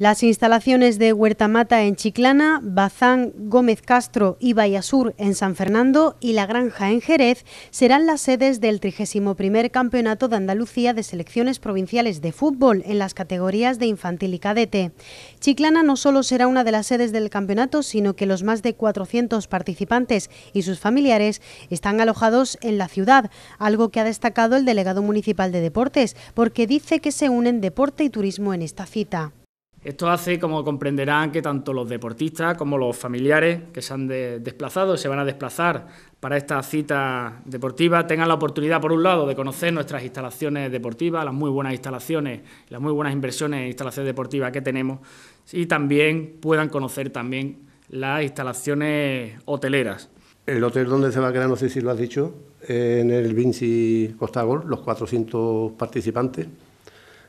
Las instalaciones de Huertamata en Chiclana, Bazán, Gómez Castro y Sur en San Fernando y La Granja en Jerez serán las sedes del 31 Campeonato de Andalucía de Selecciones Provinciales de Fútbol en las categorías de infantil y cadete. Chiclana no solo será una de las sedes del campeonato, sino que los más de 400 participantes y sus familiares están alojados en la ciudad, algo que ha destacado el delegado municipal de Deportes, porque dice que se unen deporte y turismo en esta cita. Esto hace, como comprenderán, que tanto los deportistas como los familiares que se han desplazado desplazado, se van a desplazar para esta cita deportiva, tengan la oportunidad, por un lado, de conocer nuestras instalaciones deportivas, las muy buenas instalaciones, las muy buenas inversiones en instalaciones deportivas que tenemos, y también puedan conocer también las instalaciones hoteleras. El hotel donde se va a quedar, no sé si lo has dicho, en el Vinci Costagol, los 400 participantes.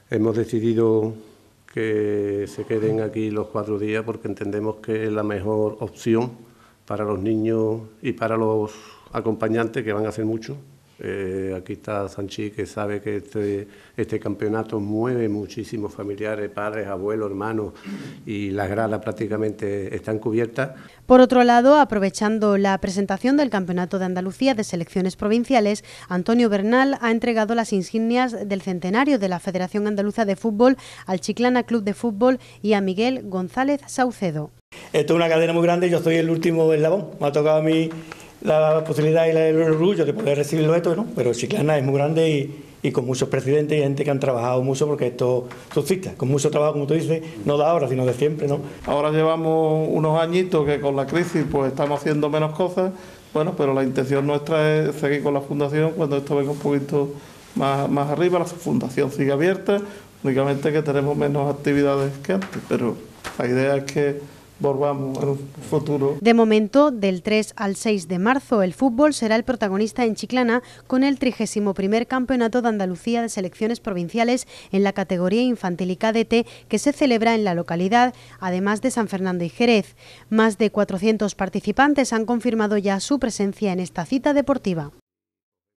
Hemos decidido que se queden aquí los cuatro días porque entendemos que es la mejor opción para los niños y para los acompañantes, que van a hacer mucho. Eh, aquí está Sanchi, que sabe que este, este campeonato mueve muchísimos familiares, padres, abuelos, hermanos, y las gradas prácticamente están cubiertas. Por otro lado, aprovechando la presentación del Campeonato de Andalucía de Selecciones Provinciales, Antonio Bernal ha entregado las insignias del centenario de la Federación Andaluza de Fútbol al Chiclana Club de Fútbol y a Miguel González Saucedo. Esto es una cadena muy grande, yo soy el último eslabón. Me ha tocado a mí la posibilidad y el orgullo de poder recibirlo esto, ¿no? pero Chiclana es muy grande y, y con muchos presidentes y gente que han trabajado mucho porque esto suscita, con mucho trabajo, como tú dices, no de ahora, sino de siempre. ¿no? Ahora llevamos unos añitos que con la crisis pues estamos haciendo menos cosas, bueno, pero la intención nuestra es seguir con la fundación cuando esto venga un poquito más, más arriba, la fundación sigue abierta, únicamente que tenemos menos actividades que antes, pero la idea es que futuro. De momento, del 3 al 6 de marzo, el fútbol será el protagonista en Chiclana con el 31 Campeonato de Andalucía de Selecciones Provinciales en la categoría infantil y cadete que se celebra en la localidad, además de San Fernando y Jerez. Más de 400 participantes han confirmado ya su presencia en esta cita deportiva.